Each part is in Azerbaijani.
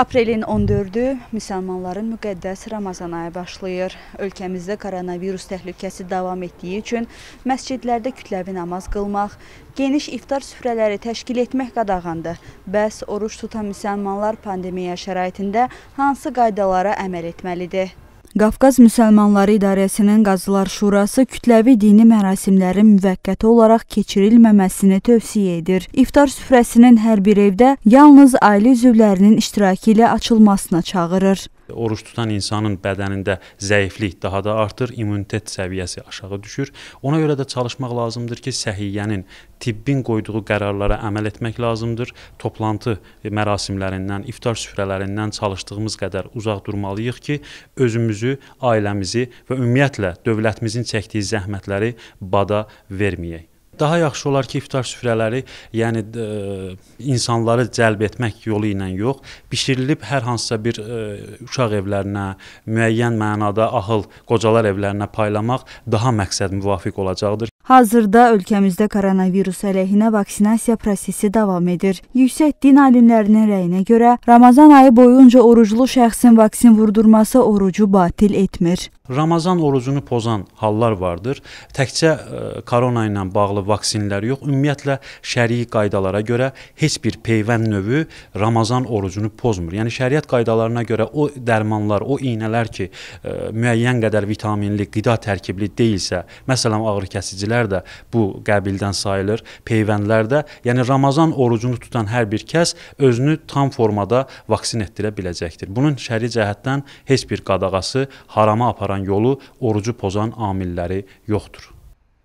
Aprelin 14-ü müsəlmanların müqəddəs Ramazan ayı başlayır. Ölkəmizdə koronavirus təhlükəsi davam etdiyi üçün məscidlərdə kütləvi namaz qılmaq, geniş iftar süfrələri təşkil etmək qadağandır. Bəs oruç tutan müsəlmanlar pandemiya şəraitində hansı qaydalara əməl etməlidir? Qafqaz Müsəlmanları İdarəsinin Qazılar Şurası kütləvi dini mərasimlərin müvəqqəti olaraq keçirilməməsini tövsiyə edir. İftar süfrəsinin hər bir evdə yalnız ailə üzvlərinin iştirakı ilə açılmasına çağırır. Oruç tutan insanın bədənində zəiflik daha da artır, immunitet səviyyəsi aşağı düşür. Ona görə də çalışmaq lazımdır ki, səhiyyənin, tibbin qoyduğu qərarlara əməl etmək lazımdır. Toplantı mərasimlərindən, iftar süfrələrindən çalışdığımız qədər uzaq durmalıyıq ki, özümüzü, ailəmizi və ümumiyyətlə dövlətimizin çəkdiyi zəhmətləri bada verməyək. Daha yaxşı olar ki, iftar süfrələri, yəni ə, e, insanları cəlb etmək yolu ilə yox, bişirilib hər hansısa bir ə, e, uşaq evlərinə, müəyyən mənada ahıl qocalar evlərinə paylamaq daha məqsəd müvafiq olacaqdır. Hazırda ölkəmizdə koronavirus əleyhinə vaksinasiya prosesi davam edir. Yüksək din alimlərinin rəyinə görə Ramazan ayı boyunca oruclu şəxsin vaksin vurdurması orucu batil etmir. Ramazan orucunu pozan hallar vardır. Təkcə e, korona ilə bağlı vaksinlər yox, ümumiyyətlə şərii qaydalara görə heç bir peyvənd növü Ramazan orucunu pozmur. Yəni şəriət qaydalarına görə o dərmanlar, o iynələr ki, e, müəyyən qədər vitaminli, qida tərkibli deyilsə, məsələn ağrı kəsicilər şeylər də bu qəbildən sayılır. Peyvəndlərdə, yəni Ramazan orucunu tutan hər bir kəs özünü tam formada vaksin etdirə biləcəkdir. Bunun şəri cəhətdən heç bir qadağası harama aparan yolu, orucu pozan amilləri yoxdur.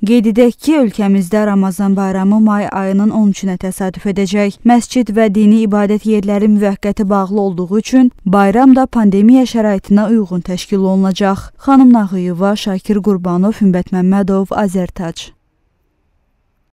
Qeyd edək ki, ölkəmizdə Ramazan bayramı may ayının 13-nə təsadüf edəcək. Məscid və dini ibadət yerləri müvəqqəti bağlı olduğu üçün bayram da pandemiya şəraitinə uyğun təşkil olunacaq. Xanım Nağıyeva, Şakir Qurbanov, Hümbət Məmmədov, Azərtac.